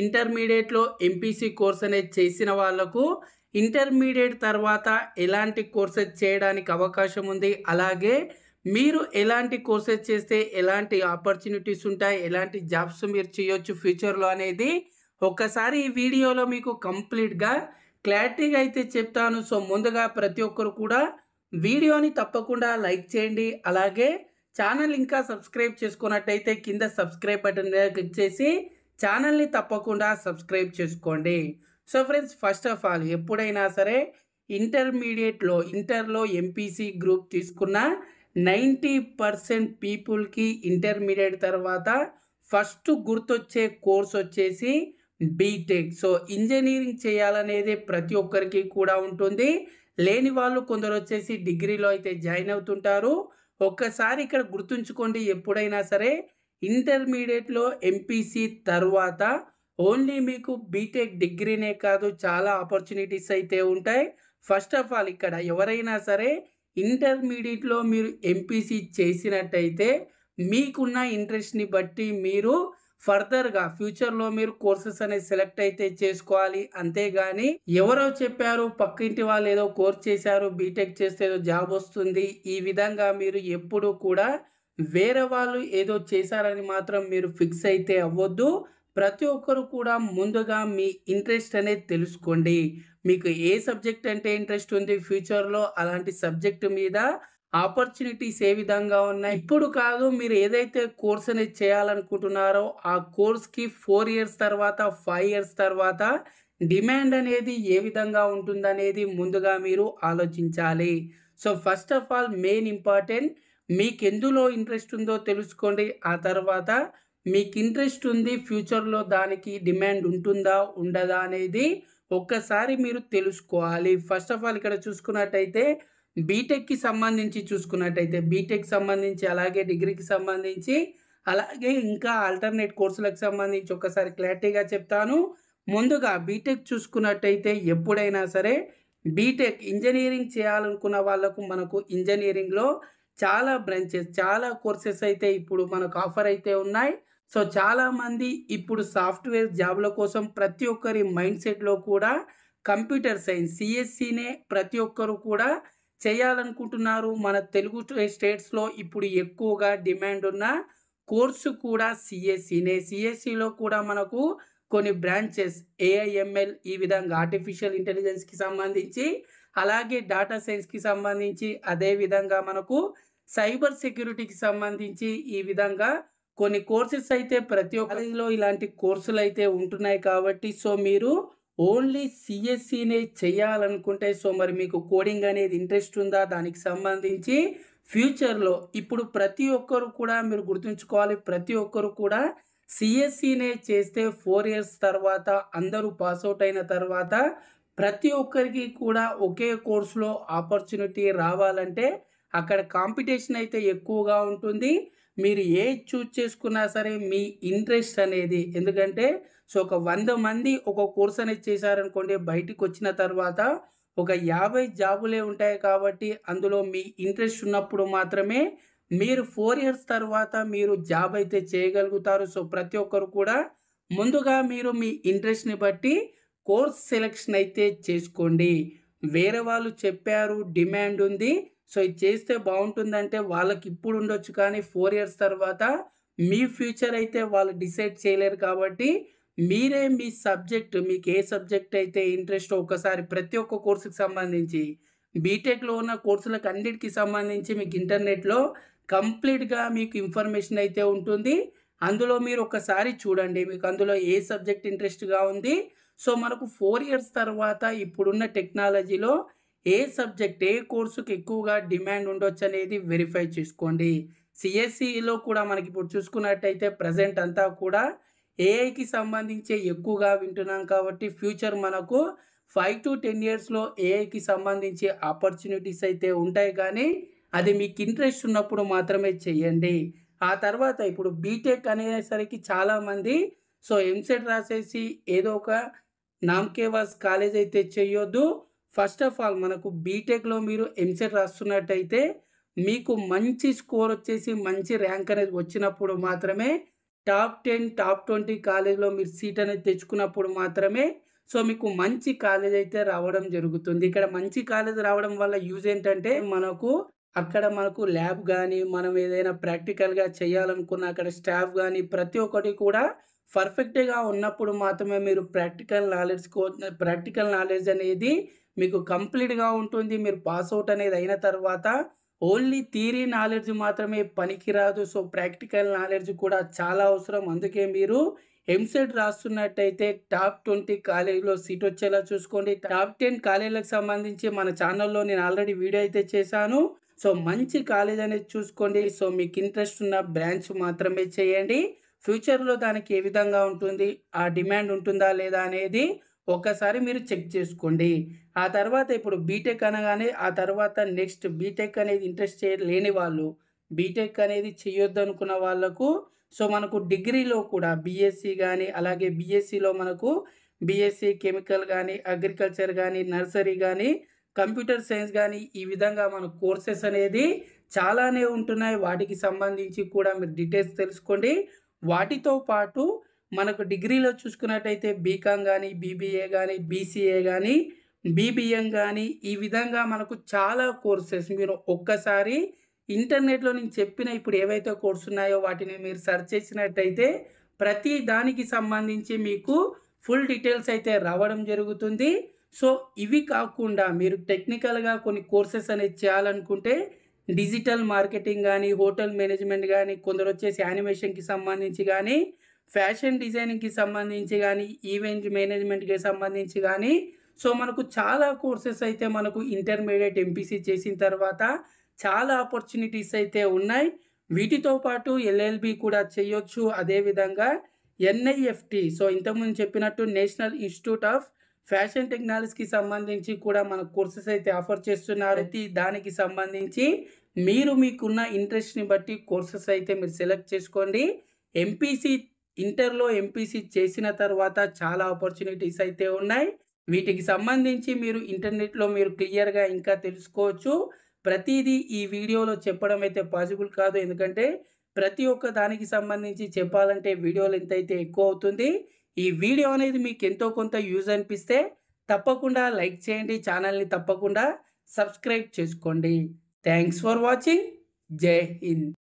ఇంటర్మీడియట్లో MPC course అనేది చేసిన వాళ్లకు ఇంటర్మీడియట్ తర్వాత ఎలాంటి కోర్సెస్ చేయడానికి అవకాశం ఉంది అలాగే మీరు ఎలాంటి కోర్సెస్ చేస్తే ఎలాంటి ఆపర్చునిటీస్ ఉంటాయి ఎలాంటి జాబ్స్ మీరు చేయొచ్చు ఫ్యూచర్లో అనేది ఒక్కసారి ఈ వీడియోలో మీకు కంప్లీట్గా క్లారిటీగా అయితే చెప్తాను సో ముందుగా ప్రతి ఒక్కరు కూడా వీడియోని తప్పకుండా లైక్ చేయండి అలాగే ఛానల్ ఇంకా సబ్స్క్రైబ్ చేసుకున్నట్టయితే కింద సబ్స్క్రైబ్ బటన్ మీద క్లిక్ చేసి ఛానల్ని తప్పకుండా సబ్స్క్రైబ్ చేసుకోండి so friends first of all ఎప్పుడైనా సరే ఇంటర్మీడియట్లో ఇంటర్లో ఎంపీసీ గ్రూప్ తీసుకున్న నైంటీ పర్సెంట్ పీపుల్కి ఇంటర్మీడియట్ తర్వాత ఫస్ట్ గుర్తొచ్చే కోర్స్ వచ్చేసి బీటెక్ సో ఇంజనీరింగ్ చేయాలనేది ప్రతి ఒక్కరికి కూడా ఉంటుంది లేని వాళ్ళు కొందరు వచ్చేసి డిగ్రీలో అయితే జాయిన్ అవుతుంటారు ఒక్కసారి ఇక్కడ గుర్తుంచుకోండి ఎప్పుడైనా సరే ఇంటర్మీడియట్లో ఎంపీసీ తర్వాత ఓన్లీ మీకు బీటెక్ డిగ్రీనే కాదు చాలా ఆపర్చునిటీస్ అయితే ఉంటాయి ఫస్ట్ ఆఫ్ ఆల్ ఇక్కడ ఎవరైనా సరే ఇంటర్మీడియట్లో మీరు ఎంపీసీ చేసినట్టయితే మీకున్న ఇంట్రెస్ట్ని బట్టి మీరు ఫర్దర్గా ఫ్యూచర్లో మీరు కోర్సెస్ అనేది సెలెక్ట్ అయితే చేసుకోవాలి అంతేగాని ఎవరో చెప్పారు పక్కింటి వాళ్ళు ఏదో కోర్స్ చేశారు బీటెక్ చేస్తే ఏదో జాబ్ వస్తుంది ఈ విధంగా మీరు ఎప్పుడు కూడా వేరే వాళ్ళు ఏదో చేశారని మాత్రం మీరు ఫిక్స్ అయితే అవ్వద్దు ప్రతి ఒక్కరు కూడా ముందుగా మీ ఇంట్రెస్ట్ అనేది తెలుసుకోండి మీకు ఏ సబ్జెక్ట్ అంటే ఇంట్రెస్ట్ ఉంది ఫ్యూచర్లో అలాంటి సబ్జెక్ట్ మీద ఆపర్చునిటీస్ ఏ విధంగా ఉన్నాయి ఇప్పుడు కాదు మీరు ఏదైతే కోర్స్ అనేది చేయాలనుకుంటున్నారో ఆ కోర్స్కి ఫోర్ ఇయర్స్ తర్వాత ఫైవ్ ఇయర్స్ తర్వాత డిమాండ్ అనేది ఏ విధంగా ఉంటుందనేది ముందుగా మీరు ఆలోచించాలి so first of all main important మీకు ఎందులో ఇంట్రెస్ట్ ఉందో తెలుసుకోండి ఆ తర్వాత మీకు ఇంట్రెస్ట్ ఉంది ఫ్యూచర్లో దానికి డిమాండ్ ఉంటుందా ఉండదా అనేది ఒక్కసారి మీరు తెలుసుకోవాలి ఫస్ట్ ఆఫ్ ఆల్ ఇక్కడ చూసుకున్నట్టయితే బీటెక్కి సంబంధించి చూసుకున్నట్టయితే బీటెక్ సంబంధించి అలాగే డిగ్రీకి సంబంధించి అలాగే ఇంకా ఆల్టర్నేట్ కోర్సులకు సంబంధించి ఒకసారి క్లారిటీగా చెప్తాను ముందుగా బీటెక్ చూసుకున్నట్టయితే ఎప్పుడైనా సరే బీటెక్ ఇంజనీరింగ్ చేయాలనుకున్న వాళ్ళకు మనకు ఇంజనీరింగ్లో చాలా బ్రాంచెస్ చాలా కోర్సెస్ అయితే ఇప్పుడు మనకు ఆఫర్ అయితే ఉన్నాయి సో చాలామంది ఇప్పుడు సాఫ్ట్వేర్ జాబ్ల కోసం ప్రతి ఒక్కరి మైండ్ సెట్లో కూడా కంప్యూటర్ సైన్స్ సిఎస్సినే ప్రతి ఒక్కరు కూడా చేయాలనుకుంటున్నారు మన తెలుగు స్టేట్స్లో ఇప్పుడు ఎక్కువగా డిమాండ్ ఉన్న కోర్సు కూడా సిఎస్సినే సిఎస్సిలో కూడా మనకు కొన్ని బ్రాంచెస్ ఏఐఎంఎల్ ఈ విధంగా ఆర్టిఫిషియల్ ఇంటెలిజెన్స్కి సంబంధించి అలాగే డాటా సైన్స్కి సంబంధించి అదేవిధంగా మనకు సైబర్ సెక్యూరిటీకి సంబంధించి ఈ విధంగా కొన్ని కోర్సెస్ అయితే ప్రతి ఒక్కరిలో ఇలాంటి కోర్సులు అయితే ఉంటున్నాయి కాబట్టి సో మీరు ఓన్లీ సిఎస్సినే చేయాలనుకుంటే సో మరి మీకు కోడింగ్ అనేది ఇంట్రెస్ట్ ఉందా దానికి సంబంధించి ఫ్యూచర్లో ఇప్పుడు ప్రతి ఒక్కరు కూడా మీరు గుర్తుంచుకోవాలి ప్రతి ఒక్కరు కూడా సిఎస్సినే చేస్తే ఫోర్ ఇయర్స్ తర్వాత అందరూ పాస్అవుట్ అయిన తర్వాత ప్రతి ఒక్కరికి కూడా ఒకే కోర్సులో ఆపర్చునిటీ రావాలంటే అక్కడ కాంపిటీషన్ అయితే ఎక్కువగా ఉంటుంది మీరు ఏ చూజ్ చేసుకున్నా సరే మీ ఇంట్రెస్ట్ అనేది ఎందుకంటే సో ఒక వంద మంది ఒక కోర్స్ అనేది చేశారనుకోండి బయటకు వచ్చిన తర్వాత ఒక యాభై జాబులే ఉంటాయి కాబట్టి అందులో మీ ఇంట్రెస్ట్ ఉన్నప్పుడు మాత్రమే మీరు ఫోర్ ఇయర్స్ తర్వాత మీరు జాబ్ అయితే చేయగలుగుతారు సో ప్రతి ఒక్కరు కూడా ముందుగా మీరు మీ ఇంట్రెస్ట్ని బట్టి కోర్స్ సెలెక్షన్ అయితే చేసుకోండి వేరే వాళ్ళు చెప్పారు డిమాండ్ ఉంది సో ఇది చేస్తే బాగుంటుందంటే వాళ్ళకి ఇప్పుడు ఉండొచ్చు కానీ ఫోర్ ఇయర్స్ తర్వాత మీ ఫ్యూచర్ అయితే వాళ్ళు డిసైడ్ చేయలేరు కాబట్టి మీరే మీ సబ్జెక్ట్ మీకు ఏ సబ్జెక్ట్ అయితే ఇంట్రెస్ట్ ఒకసారి ప్రతి ఒక్క కోర్సుకి సంబంధించి బీటెక్లో ఉన్న కోర్సులకు అన్నిటికి సంబంధించి మీకు ఇంటర్నెట్లో కంప్లీట్గా మీకు ఇన్ఫర్మేషన్ అయితే ఉంటుంది అందులో మీరు ఒకసారి చూడండి మీకు అందులో ఏ సబ్జెక్ట్ ఇంట్రెస్ట్గా ఉంది సో మనకు ఫోర్ ఇయర్స్ తర్వాత ఇప్పుడున్న టెక్నాలజీలో ఏ సబ్జెక్ట్ ఏ కోర్సుకి ఎక్కువగా డిమాండ్ ఉండొచ్చు అనేది వెరిఫై చేసుకోండి సిఎస్సిలో e కూడా మనకి ఇప్పుడు చూసుకున్నట్టయితే ప్రజెంట్ అంతా కూడా ఏఐకి సంబంధించి ఎక్కువగా వింటున్నాం కాబట్టి ఫ్యూచర్ మనకు ఫైవ్ టు టెన్ ఇయర్స్లో ఏఐకి సంబంధించి ఆపర్చునిటీస్ అయితే ఉంటాయి కానీ అది మీకు ఇంట్రెస్ట్ ఉన్నప్పుడు మాత్రమే చేయండి ఆ తర్వాత ఇప్పుడు బీటెక్ అనేసరికి చాలామంది సో ఎంసెట్ రాసేసి ఏదో ఒక నామ్కేవాస్ కాలేజ్ అయితే చేయొద్దు ఫస్ట్ ఆఫ్ ఆల్ మనకు బీటెక్లో మీరు ఎంసెట్ రాస్తున్నట్టయితే మీకు మంచి స్కోర్ వచ్చేసి మంచి ర్యాంక్ అనేది వచ్చినప్పుడు మాత్రమే టాప్ టెన్ టాప్ ట్వంటీ కాలేజ్లో మీరు సీట్ అనేది తెచ్చుకున్నప్పుడు మాత్రమే సో మీకు మంచి కాలేజ్ అయితే రావడం జరుగుతుంది ఇక్కడ మంచి కాలేజ్ రావడం వల్ల యూజ్ ఏంటంటే మనకు అక్కడ మనకు ల్యాబ్ కానీ మనం ఏదైనా ప్రాక్టికల్గా చేయాలనుకున్న అక్కడ స్టాఫ్ కానీ ప్రతి ఒక్కటి కూడా పర్ఫెక్ట్గా ఉన్నప్పుడు మాత్రమే మీరు ప్రాక్టికల్ నాలెడ్జ్ కో ప్రాక్టికల్ నాలెడ్జ్ అనేది మీకు కంప్లీట్గా ఉంటుంది మీరు పాస్ అవుట్ అనేది అయిన తర్వాత ఓన్లీ థీరీ నాలెడ్జ్ మాత్రమే పనికిరాదు సో ప్రాక్టికల్ నాలెడ్జ్ కూడా చాలా అవసరం అందుకే మీరు ఎంసెట్ రాస్తున్నట్టయితే టాప్ ట్వంటీ కాలేజీలో సీట్ వచ్చేలా చూసుకోండి టాప్ టెన్ కాలేజీలకు సంబంధించి మన ఛానల్లో నేను ఆల్రెడీ వీడియో అయితే చేశాను సో మంచి కాలేజ్ అనేది చూసుకోండి సో మీకు ఇంట్రెస్ట్ ఉన్న బ్రాంచ్ మాత్రమే చేయండి ఫ్యూచర్లో దానికి ఏ విధంగా ఉంటుంది ఆ డిమాండ్ ఉంటుందా లేదా అనేది ఒక్కసారి మీరు చెక్ చేసుకోండి ఆ తర్వాత ఇప్పుడు బీటెక్ అనగానే ఆ తర్వాత నెక్స్ట్ బీటెక్ అనేది ఇంట్రెస్ట్ లేని వాళ్ళు బీటెక్ అనేది చేయొద్దు అనుకున్న వాళ్ళకు సో మనకు డిగ్రీలో కూడా బీఎస్సీ కానీ అలాగే బీఎస్సీలో మనకు బీఎస్సీ కెమికల్ కానీ అగ్రికల్చర్ కానీ నర్సరీ కానీ కంప్యూటర్ సైన్స్ కానీ ఈ విధంగా మన కోర్సెస్ అనేది చాలానే ఉంటున్నాయి వాటికి సంబంధించి కూడా మీరు డీటెయిల్స్ తెలుసుకోండి వాటితో పాటు మనకు డిగ్రీలో చూసుకున్నట్టయితే బీకామ్ కానీ బీబీఏ కానీ బీసీఏ కానీ బీబీఎం కానీ ఈ విధంగా మనకు చాలా కోర్సెస్ మీరు ఒక్కసారి ఇంటర్నెట్లో నేను చెప్పిన ఇప్పుడు ఏవైతే కోర్సు ఉన్నాయో వాటిని మీరు సెర్చ్ చేసినట్టయితే ప్రతి దానికి సంబంధించి మీకు ఫుల్ డీటెయిల్స్ అయితే రావడం జరుగుతుంది సో ఇవి కాకుండా మీరు టెక్నికల్గా కొన్ని కోర్సెస్ అనేది చేయాలనుకుంటే డిజిటల్ మార్కెటింగ్ కానీ హోటల్ మేనేజ్మెంట్ కానీ కొందరు వచ్చేసి యానిమేషన్కి సంబంధించి కానీ ఫ్యాషన్ డిజైనింగ్కి సంబంధించి కానీ ఈవెంట్ మేనేజ్మెంట్కి సంబంధించి కానీ సో మనకు చాలా కోర్సెస్ అయితే మనకు ఇంటర్మీడియట్ ఎంపీసీ చేసిన తర్వాత చాలా ఆపర్చునిటీస్ అయితే ఉన్నాయి వీటితో పాటు ఎల్ఎల్బి కూడా చేయొచ్చు అదేవిధంగా ఎన్ఐఎఫ్టి సో ఇంతకుముందు చెప్పినట్టు నేషనల్ ఇన్స్టిట్యూట్ ఆఫ్ ఫ్యాషన్ టెక్నాలజీకి సంబంధించి కూడా మన కోర్సెస్ అయితే ఆఫర్ చేస్తున్నారు ప్రతి దానికి సంబంధించి మీరు మీకున్న ఇంట్రెస్ట్ని బట్టి కోర్సెస్ అయితే మీరు సెలెక్ట్ చేసుకోండి ఎంపీసీ ఇంటర్లో ఎంపీసీ చేసిన తర్వాత చాలా ఆపర్చునిటీస్ అయితే ఉన్నాయి వీటికి సంబంధించి మీరు ఇంటర్నెట్లో మీరు క్లియర్గా ఇంకా తెలుసుకోవచ్చు ప్రతిదీ ఈ వీడియోలో చెప్పడం అయితే పాసిబుల్ కాదు ఎందుకంటే ప్రతి ఒక్క దానికి సంబంధించి చెప్పాలంటే వీడియోలు ఎంతైతే ఎక్కువ అవుతుంది ఈ వీడియో అనేది మీకు ఎంతో కొంత యూజ్ అనిపిస్తే తప్పకుండా లైక్ చేయండి ఛానల్ని తప్పకుండా సబ్స్క్రైబ్ చేసుకోండి థ్యాంక్స్ ఫర్ వాచింగ్ జై హింద్